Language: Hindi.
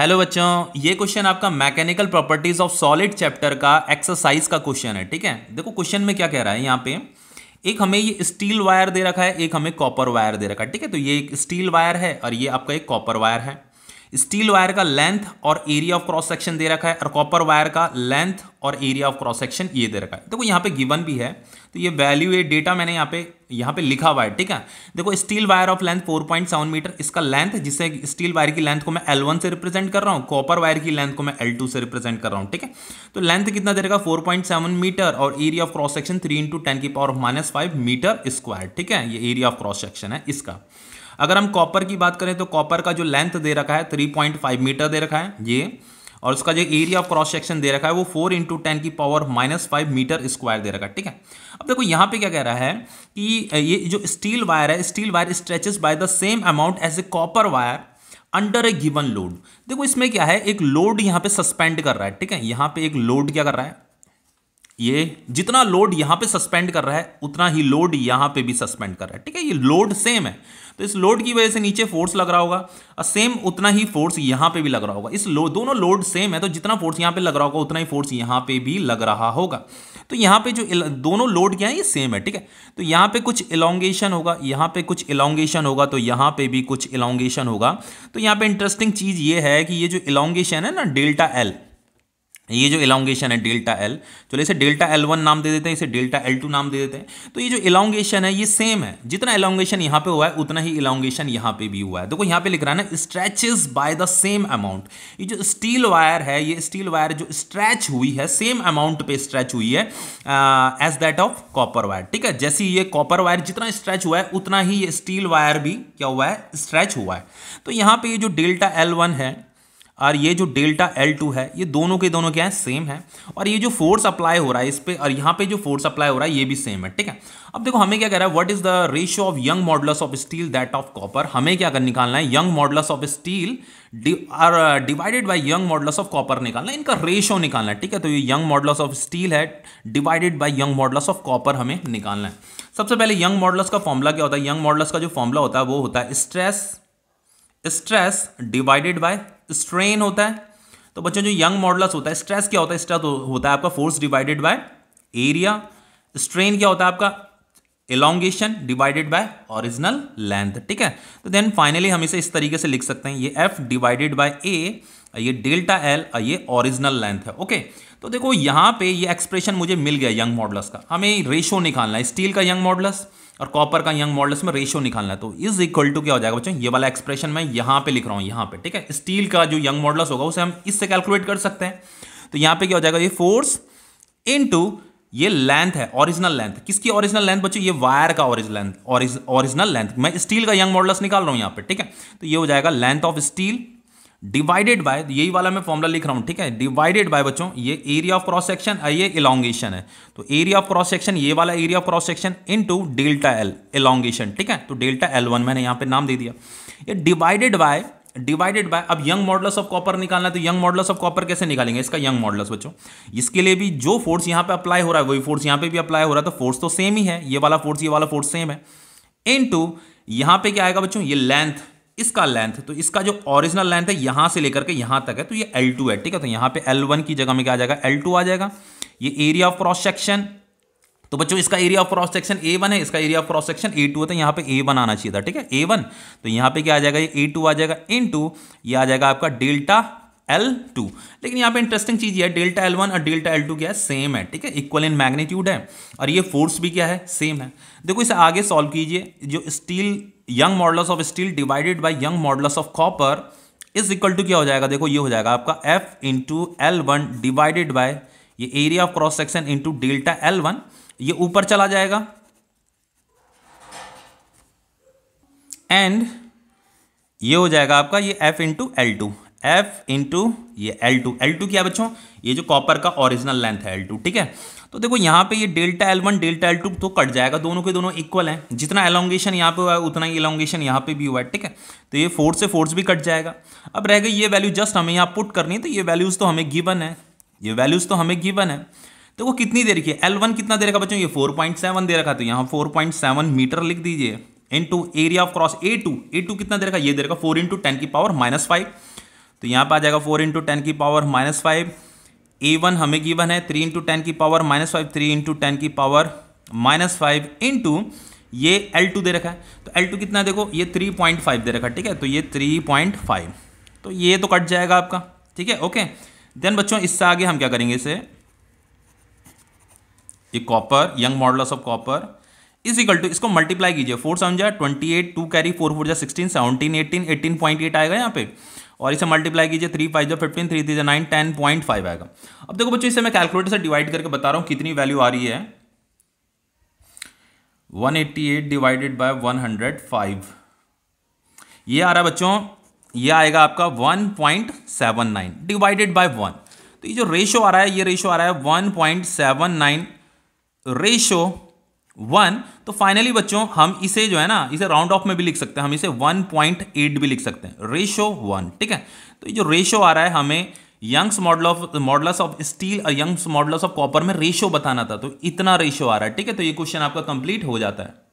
हेलो बच्चों ये क्वेश्चन आपका mechanical properties of solid chapter का एक्सरसाइज का क्वेश्चन है ठीक है देखो क्वेश्चन में क्या कह रहा है यहाँ पे एक हमें ये स्टील वायर दे रखा है एक हमें कॉपर वायर दे रखा है ठीक है तो ये एक स्टील वायर है और ये आपका एक कॉपर वायर है स्टील वायर का लेंथ और एरिया ऑफ क्रॉस सेक्शन दे रखा है और कॉपर वायर का लेंथ और एरिया ऑफ क्रॉस सेक्शन ये दे रखा है देखो तो यहाँ पे गिवन भी है तो ये वैल्यू ये डेटा मैंने यहाँ पे यहाँ पे लिखा हुआ है ठीक है देखो steel wire of length 4.7 metre इसका लेंथ जिससे स्टील वायर की लेंथ को मैं एल से रिप्रेजेंट कर रहा हूँ कॉपर वायर की लेंथ को मैं एल से रिप्रेजेंट कर रहा हूँ ठीक है तो लेंथ कितना दे रहेगा 4.7 मीटर और area of cross section three into ten की power minus five metre square ठीक है ये एरिया ऑफ क्रॉस सेक्शन है इसका अगर हम कॉपर की बात करें तो कॉपर का जो लेंथ दे रखा है थ्री पॉइंट फाइव मीटर दे रखा है ये और उसका जो एरिया ऑफ क्रॉस सेक्शन दे रखा है वो फोर इंटू टेन की power minus five metre square दे रखा है ठीक है अब देखो यहाँ पे क्या कह रहा है कि ये जो स्टील वायर है steel wire stretches by the same amount as a copper wire under a given load देखो इसमें क्या है एक लोड यहाँ पे सस्पेंड कर रहा है ठीक है यहाँ पे एक लोड क्या कर रहा है ये जितना लोड यहां पे सस्पेंड कर रहा है उतना ही लोड यहां पे भी सस्पेंड कर रहा है ठीक है ये लोड सेम है तो इस लोड की वजह से नीचे फोर्स लग रहा होगा और सेम उतना ही फोर्स यहां पे भी लग रहा होगा इस लो दोनों लोड सेम है तो जितना फोर्स यहाँ पे लग रहा होगा उतना ही फोर्स यहाँ पे भी लग रहा होगा तो यहां पे जो दोनों लोड क्या है ये सेम है ठीक है तो यहां पे कुछ इलांगेशन होगा यहाँ पे कुछ इलांगेशन होगा तो यहाँ पे भी कुछ इलांगेशन होगा तो यहाँ पे इंटरेस्टिंग चीज़ ये है कि ये जो इलांगेशन है ना डेल्टा एल ये जो इलांगेशन है डेल्टा एल चलो इसे डेल्टा एल वन नाम दे देते हैं इसे डेल्टा एल टू नाम दे देते हैं तो ये जो इलांगेशन है ये सेम है जितना इलांगेशन यहाँ पे हुआ है उतना ही इलांगेशन यहाँ पे भी हुआ है देखो तो यहाँ पे लिख रहा है ना stretches by the same amount ये जो स्टील वायर है ये स्टील वायर जो स्ट्रैच हुई है सेम अमाउंट पे स्ट्रैच हुई है as that of copper wire ठीक है जैसे ये कॉपर वायर जितना स्ट्रैच हुआ है उतना ही ये स्टील वायर भी क्या हुआ है स्ट्रैच हुआ है तो यहाँ पे ये जो डेल्टा एल वन है और ये जो डेल्टा एल टू है ये दोनों के दोनों क्या है सेम है और ये जो फोर्स अप्लाई हो रहा है इस पर और यहाँ पे जो फोर्स अप्लाई हो रहा है ये भी सेम है ठीक है अब देखो हमें क्या कह रहा है what is the ratio of Young modulus of steel that of copper हमें क्या कर निकालना है Young modulus of steel are divided by Young modulus of copper निकालना है इनका रेशियो निकालना है ठीक है तो ये यंग मॉडल्स ऑफ स्टील है divided by Young modulus of copper हमें निकालना है सबसे पहले यंग मॉडल्स का फॉर्मूला क्या होता है यंग मॉडल्स का जो फॉर्मूला होता है वो होता है stress stress divided by strain होता है तो बच्चों जो यंग मॉडल्स होता है स्ट्रेस क्या होता है स्ट्रेस तो होता है आपका force divided by area strain क्या होता है आपका elongation divided by original length ठीक है तो देन फाइनली हम इसे इस तरीके से लिख सकते हैं ये एफ डिवाइडेड बाय ए ये डेल्टा एल ये ओरिजिनल लेंथ है ओके तो देखो यहां पे ये एक्सप्रेशन मुझे मिल गया यंग मॉडल्स का हमें रेशो निकालना है स्टील का यंग मॉडल्स और कॉपर का यंग मॉडल्स में रेशियो निकालना है तो इज इक्वल टू क्या हो जाएगा बच्चों ये वाला एक्सप्रेशन मैं यहाँ पे लिख रहा हूँ यहाँ पे ठीक है स्टील का जो यंग मॉडल्स होगा उसे हम इससे कैलकुलेट कर सकते हैं तो यहाँ पे क्या हो जाएगा ये फोर्स इनटू ये लेंथ है ओरिजिनल लेंथ किसकी ओरिजिनल लेंथ बच्चों ये वायर का ओरिजिनल ओरिजिनल लेंथ मैं स्टील का यंग मॉडल्स निकाल रहा हूं यहां पे ठीक है तो ये हो जाएगा length of steel divided by यही वाला मैं फॉर्मुला लिख रहा हूँ ठीक है डिवाइडेड बाय बच्चों ये एरिया ऑफ क्रॉस सेक्शन ये इलांगेशन है तो एरिया ऑफ क्रॉस सेक्शन ये वाला area of cross section into delta L elongation ठीक है तो डेल्टा एल वन मैंने यहाँ पे नाम दे दिया ये डिवाइडेड बाय डिवाइडेड बाय अब यंग मॉडल्स ऑफ कॉपर निकालना तो यंग मॉडल्स ऑफ कॉपर कैसे निकालेंगे इसका यंग मॉडल्स बच्चों इसके लिए भी जो फोर्स यहाँ पे अप्लाई हो रहा है वही फोर्स यहाँ पे भी अप्लाई हो रहा है तो फोर्स तो सेम ही है ये वाला फोर्स ये वाला फोर्स सेम है इन टू यहाँ पे क्या आएगा बच्चों ये लेंथ इसका लेंथ तो इसका जो ओरिजिनल लेंथ है यहां से लेकर के यहां तक है तो ये एल टू है ठीक है तो यहां पे एल वन की जगह में क्या आ जाएगा एल टू आ जाएगा ये एरिया ऑफ क्रॉस सेक्शन तो बच्चों इसका area of cross section A one है इसका area of cross section A two है तो यहां पे ए वन आना चाहिए था ठीक है ए वन तो यहां पे क्या आ जाएगा ये ए टू आ जाएगा इन टू ये आ जाएगा आपका डेल्टा एल टू लेकिन यहां पे इंटरेस्टिंग चीज़ है डेल्टा एल वन और डेल्टा एल टू क्या है सेम है ठीक है इक्वल इन मैग्नीट्यूड है और ये फोर्स भी क्या है सेम है देखो इसे आगे सॉल्व कीजिए जो steel Young modulus of steel divided by Young modulus of copper is equal to क्या हो जाएगा देखो ये हो जाएगा आपका F into L one divided by ये area of cross section into delta L one ये ऊपर चला जाएगा एंड ये हो जाएगा आपका ये F into L two F into ये एल टू एल टू क्या बच्चों ये जो कॉपर का ओरिजिनल लेंथ है एल टू ठीक है तो देखो यहाँ पे ये delta L one delta L two तो कट जाएगा दोनों के दोनों इक्वल हैं जितना एलोंगेशन यहाँ पे हुआ है उतना ही एलोंगेशन यहाँ पे भी हुआ है ठीक है तो ये फोर्स से फोर्स भी कट जाएगा अब रह गई ये वैल्यू जस्ट हमें यहाँ पुट करनी है तो ये वैल्यूज़ तो हमें गिवन है ये वैल्यूज़ तो हमें गिवन है देखो कितनी देर की एल वन कितना दे रखा बच्चों ये फोर पॉइंट सेवन दे रखा तो यहाँ फोर पॉइंट सेवन मीटर लिख दीजिए into area of cross A two A two कितना दे रखा ये दे रखा फोर इंटू टेन की पावर माइनस फाइव तो यहाँ पर आ जाएगा फोर इंटू टेन की power minus five A one हमें गिवन है थ्री इंटू टेन की power minus five three into ten की पावर माइनस फाइव इंटू ये एल टू दे रखा है तो एल टू कितना देखो ये थ्री पॉइंट फाइव दे रखा है ठीक है तो ये थ्री पॉइंट फाइव तो ये तो कट जाएगा आपका ठीक है ओके देन बच्चों इससे आगे हम क्या करेंगे इसे ये copper Young modulus of copper is equal to इसको मल्टीप्लाई कीजिए फोर सेवन जाए twenty eight two carry four four जाए sixteen seventeen eighteen eighteen point eight आएगा यहाँ पे और इसे मल्टीप्लाई कीजिए थ्री फाइव जो फिफ्टीन थ्री थ्री जो नाइन टेन पॉइंट फाइव आएगा अब देखो बच्चों इसे मैं कैलकुलेटर से डिवाइड करके बता रहा हूँ कितनी वैल्यू आ रही है one eighty eight divided by one hundred five ये आ रहा है बच्चों ये आएगा आपका one point seven nine divided by one तो ये जो रेशो आ रहा है ये रेशो आ रहा है one point seven nine ratio one तो फाइनली बच्चों हम इसे जो है ना इसे राउंड ऑफ में भी लिख सकते हैं हम इसे वन पॉइंट एट भी लिख सकते हैं रेशो वन ठीक है तो ये जो रेशो आ रहा है हमें Young's modulus of modulus of steel और यंग्स मॉडल्स ऑफ कॉपर में रेशो बताना था तो इतना रेशो आ रहा है ठीक है तो ये क्वेश्चन आपका कंप्लीट हो जाता है